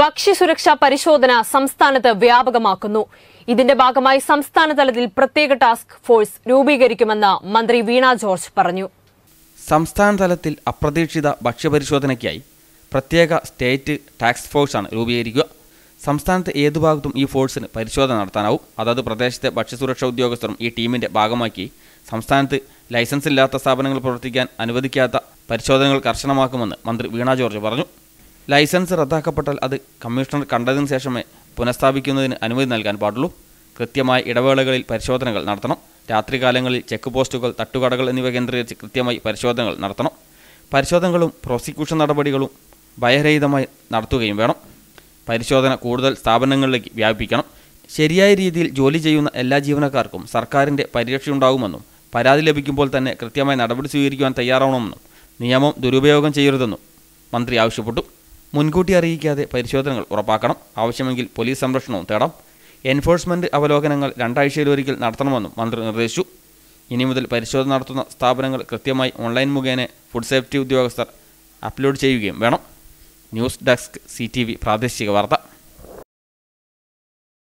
ഭക്ഷ്യസുരക്ഷാ പരിശോധന സംസ്ഥാനത്ത് വ്യാപകമാക്കുന്നു ഇതിന്റെ ഭാഗമായി സംസ്ഥാനതലത്തിൽ പ്രത്യേക ടാസ്ക് ഫോഴ്സ് രൂപീകരിക്കുമെന്ന് മന്ത്രി വീണ ജോർജ് പറഞ്ഞു സംസ്ഥാനതലത്തിൽ അപ്രതീക്ഷിത ഭക്ഷ്യപരിശോധനയ്ക്കായി പ്രത്യേക സ്റ്റേറ്റ് ടാക്സ് ഫോഴ്സാണ് രൂപീകരിക്കുക സംസ്ഥാനത്ത് ഏതു ഭാഗത്തും ഈ ഫോഴ്സിന് പരിശോധന നടത്താനാവും അതാത് പ്രദേശത്തെ ഭക്ഷ്യസുരക്ഷാ ഉദ്യോഗസ്ഥരും ഈ ടീമിന്റെ ഭാഗമാക്കി സംസ്ഥാനത്ത് ലൈസൻസ് ഇല്ലാത്ത സ്ഥാപനങ്ങൾ പ്രവർത്തിക്കാൻ അനുവദിക്കാത്ത പരിശോധനകൾ കർശനമാക്കുമെന്ന് മന്ത്രി വീണ ജോർജ് പറഞ്ഞു ലൈസൻസ് റദ്ദാക്കപ്പെട്ടാൽ അത് കമ്മീഷണർ കണ്ടതിന് ശേഷമേ പുനഃസ്ഥാപിക്കുന്നതിന് അനുമതി നൽകാൻ പാടുള്ളൂ കൃത്യമായ ഇടവേളകളിൽ പരിശോധനകൾ നടത്തണം രാത്രികാലങ്ങളിൽ ചെക്ക് പോസ്റ്റുകൾ തട്ടുകടകൾ എന്നിവ കേന്ദ്രീകരിച്ച് കൃത്യമായി പരിശോധനകൾ നടത്തണം പരിശോധനകളും പ്രോസിക്യൂഷൻ നടപടികളും ഭയരഹിതമായി നടത്തുകയും വേണം പരിശോധന കൂടുതൽ സ്ഥാപനങ്ങളിലേക്ക് വ്യാപിപ്പിക്കണം ശരിയായ രീതിയിൽ ജോലി ചെയ്യുന്ന എല്ലാ ജീവനക്കാർക്കും സർക്കാരിൻ്റെ പരിരക്ഷയുണ്ടാകുമെന്നും പരാതി ലഭിക്കുമ്പോൾ തന്നെ കൃത്യമായി നടപടി സ്വീകരിക്കുവാൻ തയ്യാറാവണമെന്നും നിയമം ദുരുപയോഗം ചെയ്യരുതെന്നും മന്ത്രി ആവശ്യപ്പെട്ടു മുൻകൂട്ടി അറിയിക്കാതെ പരിശോധനകൾ ഉറപ്പാക്കണം ആവശ്യമെങ്കിൽ പോലീസ് സംരക്ഷണവും തേടാം എൻഫോഴ്സ്മെന്റ് അവലോകനങ്ങൾ രണ്ടാഴ്ചയിലൊരിക്കൽ നടത്തണമെന്നും മന്ത്രി നിർദ്ദേശിച്ചു ഇനി മുതൽ പരിശോധന നടത്തുന്ന സ്ഥാപനങ്ങൾ കൃത്യമായി ഓൺലൈൻ മുഖേന ഫുഡ് സേഫ്റ്റി ഉദ്യോഗസ്ഥർ അപ്ലോഡ് ചെയ്യുകയും വേണം ന്യൂസ് ഡെസ്ക് സി പ്രാദേശിക വാർത്ത